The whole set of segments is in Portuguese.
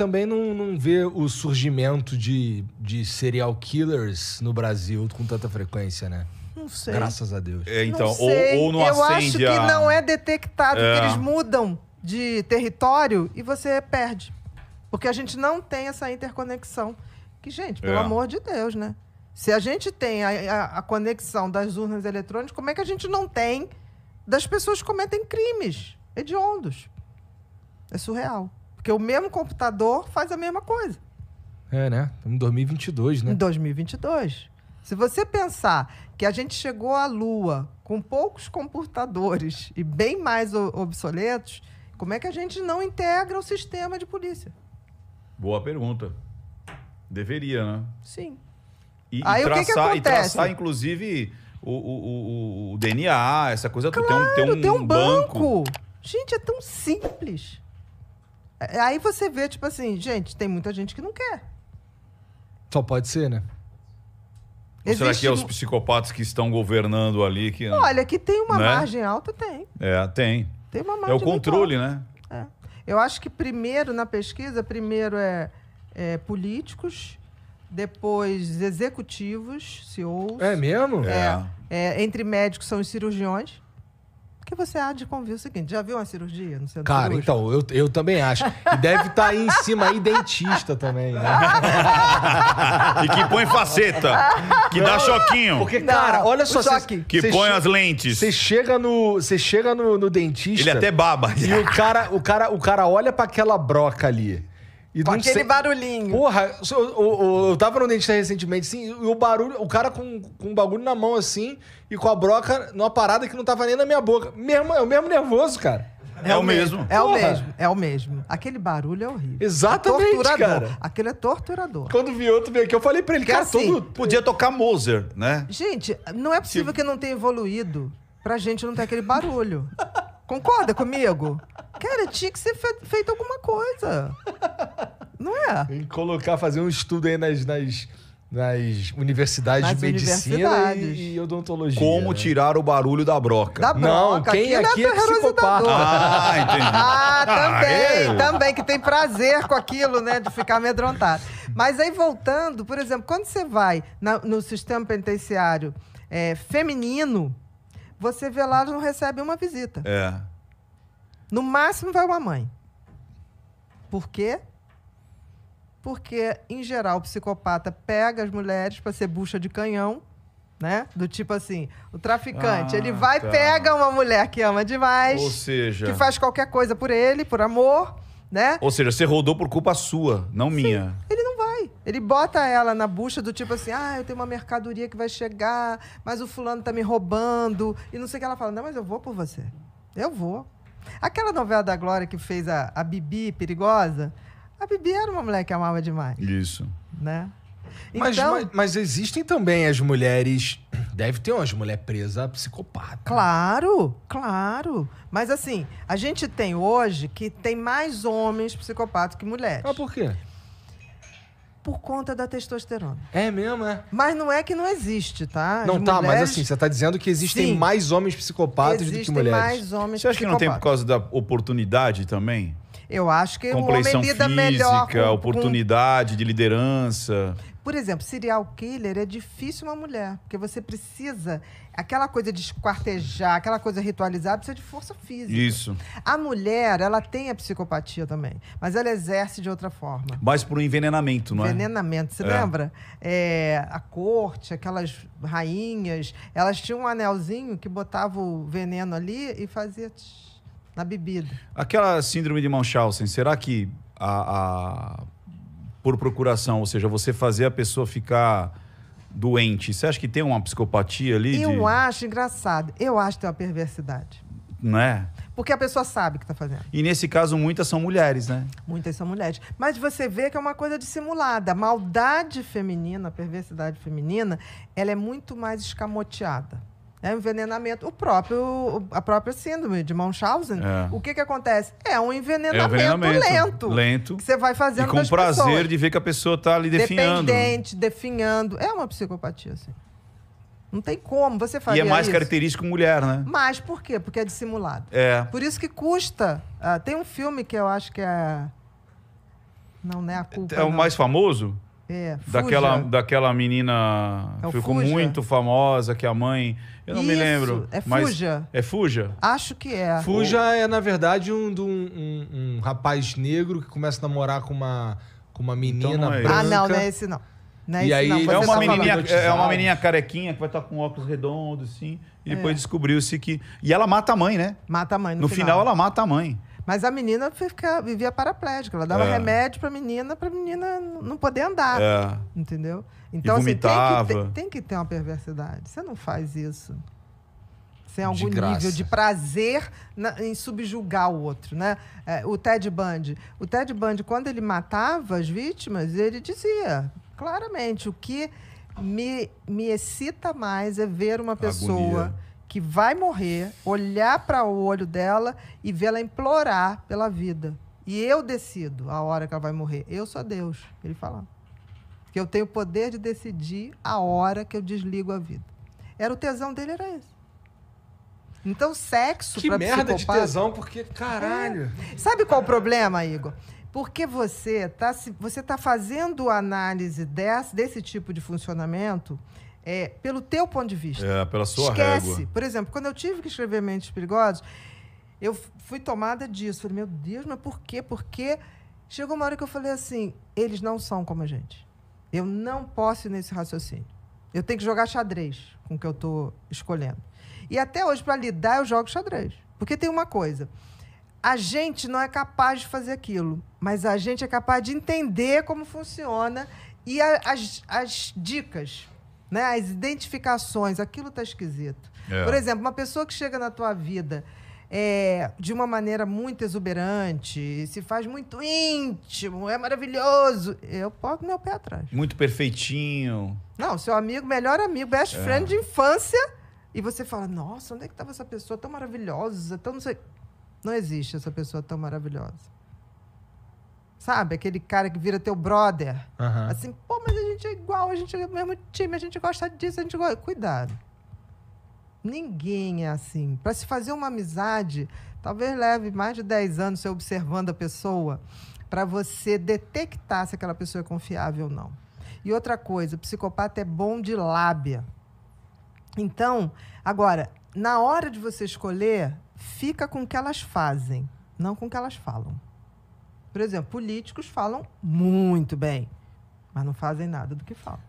também não, não vê o surgimento de, de serial killers no Brasil com tanta frequência, né? Não sei. Graças a Deus. É, então, não ou, ou não Eu acho que não é detectado, é. que eles mudam de território e você perde. Porque a gente não tem essa interconexão. Que, gente, pelo é. amor de Deus, né? Se a gente tem a, a, a, conexão das urnas eletrônicas, como é que a gente não tem das pessoas que cometem crimes hediondos? É surreal. Porque o mesmo computador faz a mesma coisa. É, né? Estamos em 2022, né? Em 2022. Se você pensar que a gente chegou à Lua com poucos computadores e bem mais obsoletos, como é que a gente não integra o sistema de polícia? Boa pergunta. Deveria, né? Sim. E, Aí, e traçar, que que e traçar, inclusive, o, o, o, o DNA, essa coisa. Claro, tem um, tem um, tem um banco. banco. Gente, é tão simples. É, aí você vê, tipo assim, gente, tem muita gente que não quer. Só pode ser, né? Ou será que é os psicopatas que estão governando ali que. Olha, que tem uma Né? margem alta, tem. É, tem. Tem uma margem É o controle, né? É. Eu acho que primeiro, na pesquisa, primeiro é, é políticos, depois executivos, CEOs. É mesmo? É, é. É, entre médicos são os cirurgiões. Porque você há de convir o seguinte: já viu uma cirurgia no centro Cara, então, eu, eu também acho. E deve estar tá aí em cima aí dentista também, né? e que põe faceta. Que dá choquinho. Porque, cara, olha só. Cê, que cê põe as lentes. Você chega no. Você chega no, no dentista. Ele até baba. E o cara, o cara, o cara olha para aquela broca ali. E com aquele sei... barulhinho. Porra, eu, eu, eu, tava no dentista recentemente, sim, e o barulho, o cara com, com bagulho na mão assim, e com a broca numa parada que não tava nem na minha boca. Mesmo, é o mesmo nervoso, cara. É, é o mesmo. mesmo. É o mesmo, é o mesmo. Aquele barulho é horrível. Exatamente, é cara. Aquele é torturador. Quando vi outro veio aqui, eu falei pra ele, que cara, assim, todo... podia tocar Moser, né? Gente, não é possível Sim. que não tenha evoluído pra gente não ter aquele barulho. Concorda comigo? Cara, tinha que ser feito alguma coisa. Não é? Tem que colocar, fazer um estudo aí nas, nas, nas universidades nas de medicina E, e, odontologia. Como né? tirar o barulho da broca. Da Não, quem aqui, é, é psicopata. Ah, entendi. Ah, também, ah, é? também, que tem prazer com aquilo, né, de ficar amedrontado. Mas aí, voltando, por exemplo, quando você vai na, no sistema penitenciário é, feminino, você vê lá, não recebe uma visita. É. No máximo vai uma mãe. Por quê? Porque, em geral, o psicopata pega as mulheres para ser bucha de canhão, né? Do tipo assim, o traficante, ah, ele vai tá. pega uma mulher que ama demais, Ou seja... que faz qualquer coisa por ele, por amor, né? Ou seja, você rodou por culpa sua, não Sim, minha. Ele não vai. Ele bota ela na bucha do tipo assim: ah, eu tenho uma mercadoria que vai chegar, mas o fulano tá me roubando. E não sei o que ela fala: não, mas eu vou por você. Eu vou. Aquela novela da Glória que fez a, a Bibi perigosa, a Bibi era uma mulher que amava demais. Isso. Né? Mas, então, mas, mas, existem também as mulheres. Deve ter umas mulher presa psicopata. Claro, claro. Mas assim, a gente tem hoje que tem mais homens psicopatas que mulheres. Ah, por quê? por conta da testosterona. É mesmo, é? Mas não é que não existe, tá? As não, tá, mulheres... mas assim, você tá dizendo que existem Sim. mais homens psicopatas existem do que mulheres. mais homens Você acha que não tem por causa da oportunidade também? Eu acho que Compleição o homem lida física, melhor. Com, oportunidade com... de liderança. Por exemplo, serial killer é difícil uma mulher, porque você precisa. Aquela coisa de esquartejar, aquela coisa ritualizada, precisa de força física. Isso. A mulher, ela tem a psicopatia também, mas ela exerce de outra forma. Mas por um envenenamento, não é? Envenenamento, você é. lembra? É, a corte, aquelas rainhas, elas tinham um anelzinho que botava o veneno ali e fazia na bebida. Aquela síndrome de Munchausen, será que a... a por procuração, ou seja, você fazer a pessoa ficar doente, você acha que tem uma psicopatia ali? Eu de... acho engraçado. Eu acho que tem uma perversidade. Não é? Porque a pessoa sabe que está fazendo. E nesse caso, muitas são mulheres, né? Muitas são mulheres. Mas você vê que é uma coisa dissimulada. A maldade feminina, a perversidade feminina, ela é muito mais escamoteada. É envenenamento. O próprio, a própria síndrome de Munchausen. É. O que que acontece? É um envenenamento, é envenenamento lento. Lento. Que você vai fazendo E com prazer de ver que a pessoa está ali definhando. Dependente, definhando. É uma psicopatia, assim. Não tem como você fazer E é mais isso. característico mulher, né? Mais por quê? Porque é dissimulado. É. Por isso que custa. Ah, tem um filme que eu acho que é... Não, não é a culpa. É o não. mais famoso? É, daquela, daquela menina é ficou fuja. muito famosa, que é a mãe. Eu não Isso, me lembro. É Fuja. é Fuja? Acho que é. Fuja Ou... é, na verdade, um, um, um, um rapaz negro que começa a namorar com uma, com uma menina então é Ah, não, não é esse não. Não, é e aí, não, é, uma tá menininha, é, é uma menininha carequinha que vai estar com óculos redondos, assim. E depois descobriu-se que. E ela mata a mãe, né? Mata a mãe, no, no final. final. ela mata a mãe. Mas a menina fica, vivia paraplégica. Ela dava é. remédio a menina, a menina não poder andar. É. Entendeu? Então, assim, tem, que ter, tem que ter uma perversidade. Você não faz isso sem algum nível de prazer na, em subjugar o outro, né? É, o Ted Bundy, o Ted Bundy quando ele matava as vítimas, ele dizia claramente o que me, me excita mais é ver uma pessoa Agonia que vai morrer, olhar para o olho dela e vê-la implorar pela vida. E eu decido a hora que ela vai morrer. Eu sou Deus, ele fala. Que eu tenho o poder de decidir a hora que eu desligo a vida. Era o tesão dele, era esse. Então, sexo. Que merda de tesão, porque caralho. É. Sabe qual o problema, Igor? Porque você está você tá fazendo análise desse, desse tipo de funcionamento é, pelo teu ponto de vista. É, pela sua Esquece. Régua. Por exemplo, quando eu tive que escrever Mentes Perigosas, eu fui tomada disso. Falei, meu Deus, mas por quê? Porque chegou uma hora que eu falei assim, eles não são como a gente. Eu não posso ir nesse raciocínio. Eu tenho que jogar xadrez com o que eu estou escolhendo. E até hoje, para lidar, eu jogo xadrez. Porque tem uma coisa. A gente não é capaz de fazer aquilo, mas a gente é capaz de entender como funciona e a, as, as dicas né? As identificações, aquilo tá esquisito. É. Por exemplo, uma pessoa que chega na tua vida é, de uma maneira muito exuberante, se faz muito íntimo, é maravilhoso. Eu posto meu pé atrás. Muito perfeitinho. Não, seu amigo, melhor amigo, best é. friend de infância. E você fala, nossa, onde é que estava essa pessoa tão maravilhosa? Tão não, sei... não existe essa pessoa tão maravilhosa. Sabe, aquele cara que vira teu brother. Assim, pô, mas gente é igual, a gente é o mesmo time, a gente gosta disso, a gente gosta. Cuidado. Ninguém é assim. Para se fazer uma amizade, talvez leve mais de 10 anos você observando a pessoa para você detectar se aquela pessoa é confiável ou não. E outra coisa, o psicopata é bom de lábia. Então, agora, na hora de você escolher, fica com o que elas fazem, não com o que elas falam. Por exemplo, políticos falam muito bem mas não fazem nada do que falam.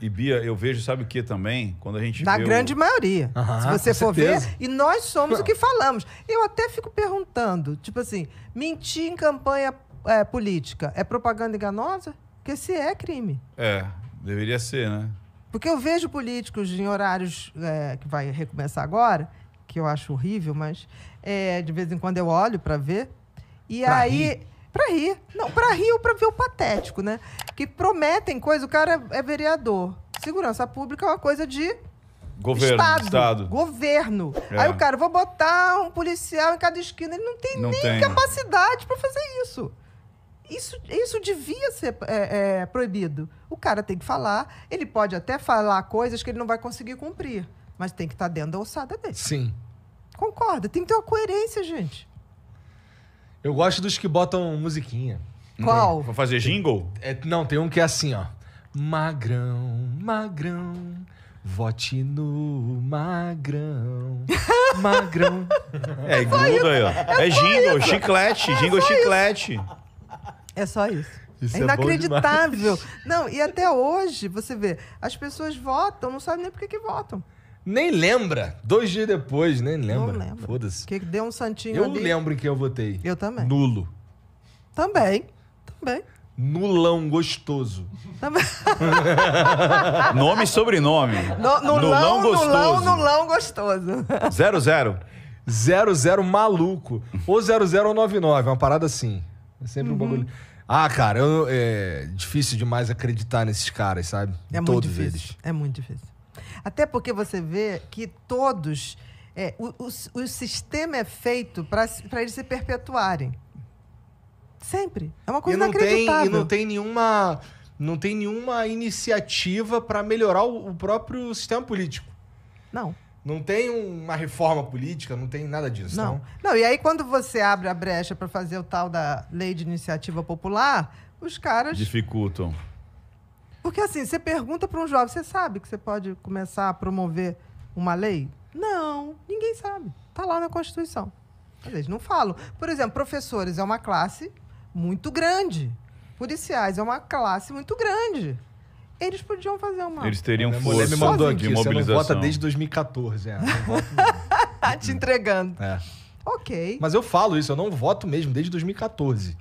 E Bia, eu vejo, sabe o que também? Quando a gente na grande o... maioria. se você for certeza. ver, e nós somos o que falamos. Eu até fico perguntando, tipo assim, mentir em campanha é, política é propaganda enganosa? Porque se é, é crime. É, deveria ser, né? Porque eu vejo políticos em horários é, que vai recomeçar agora, que eu acho horrível, mas é, de vez em quando eu olho para ver. E pra aí rir para rir. Não, para rir ou para ver o patético, né? Que prometem coisa, o cara é vereador. Segurança pública é uma coisa de Governo, Estado. Estado. Governo. É. Aí o cara, vou botar um policial em cada esquina. Ele não tem não nem tem. capacidade para fazer isso. Isso, isso devia ser é, é, proibido. O cara tem que falar. Ele pode até falar coisas que ele não vai conseguir cumprir. Mas tem que estar tá dentro da ossada dele. Sim. Concorda? Tem que ter uma coerência, gente. Eu gosto dos que botam musiquinha. Qual? Vou fazer jingle? É, não, tem um que é assim, ó. Magrão, magrão, vote no magrão. Magrão. É, é gruda aí, ó. É, é jingle, chiclete, é jingle, chiclete. É só isso. Isso é é inacreditável. não, e até hoje, você vê, as pessoas votam, não sabem nem por que, que votam. Nem lembra. Dois dias depois, nem lembra. Não lembro. Foda-se. Que deu um santinho Eu ali. lembro em quem eu votei. Eu também. Nulo. Também. Também. Nulão gostoso. Também. Nome e sobrenome. No, nulão, nulão gostoso. Nulão, nulão gostoso. Zero, zero. 00 maluco. Ou nove é uma parada assim. É sempre um uhum. bagulho. Ah, cara, eu, é difícil demais acreditar nesses caras, sabe? É muito Todos difícil. eles. É muito difícil. Até porque você vê que todos. É, o, o, o sistema é feito para eles se perpetuarem. Sempre. É uma coisa e não inacreditável. Tem, e não tem nenhuma, não tem nenhuma iniciativa para melhorar o, o, próprio sistema político. Não. Não tem uma reforma política, não tem nada disso. Não. Não, não e aí quando você abre a brecha para fazer o tal da lei de iniciativa popular, os caras. Dificultam. Porque assim, você pergunta para um jovem, você sabe que você pode começar a promover uma lei? Não, ninguém sabe. Está lá na Constituição. vezes não falo Por exemplo, professores é uma classe muito grande. Policiais é uma classe muito grande. Eles podiam fazer uma. Eles teriam força. me mandou aqui, de mobilização. Você não vota desde 2014, é. Não voto tá Te entregando. É. Ok. Mas eu falo isso, eu não voto mesmo desde 2014.